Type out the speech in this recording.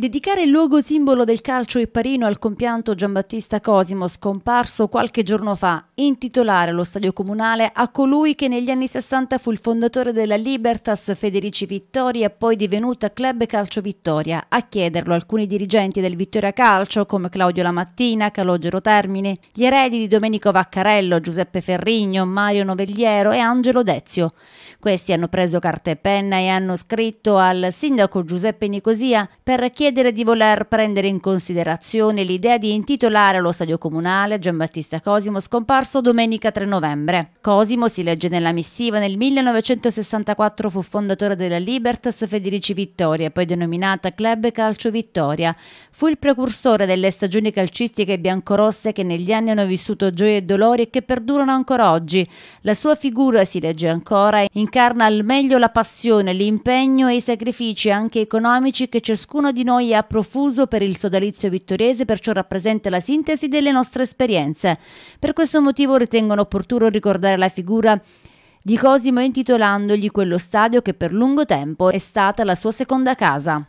Dedicare il luogo simbolo del calcio ipparino al compianto Giambattista Cosimo, scomparso qualche giorno fa, intitolare lo stadio comunale a colui che negli anni 60 fu il fondatore della Libertas Federici Vittoria, e poi divenuta Club Calcio Vittoria. A chiederlo alcuni dirigenti del Vittoria Calcio, come Claudio Lamattina, Calogero Termine, gli eredi di Domenico Vaccarello, Giuseppe Ferrigno, Mario Novelliero e Angelo Dezio. Questi hanno preso carta e penna e hanno scritto al sindaco Giuseppe Nicosia per chiedere chiedere di voler prendere in considerazione l'idea di intitolare lo stadio comunale Giambattista Cosimo scomparso domenica 3 novembre. Cosimo, si legge nella missiva, nel 1964 fu fondatore della Libertas Federici Vittoria, poi denominata Club Calcio Vittoria. Fu il precursore delle stagioni calcistiche biancorosse che negli anni hanno vissuto gioie e dolori e che perdurano ancora oggi. La sua figura, si legge ancora, incarna al meglio la passione, l'impegno e i sacrifici anche economici che ciascuno di noi noia a profuso per il sodalizio vittoriese perciò rappresenta la sintesi delle nostre esperienze. Per questo motivo ritengono opportuno ricordare la figura di Cosimo intitolandogli quello stadio che per lungo tempo è stata la sua seconda casa.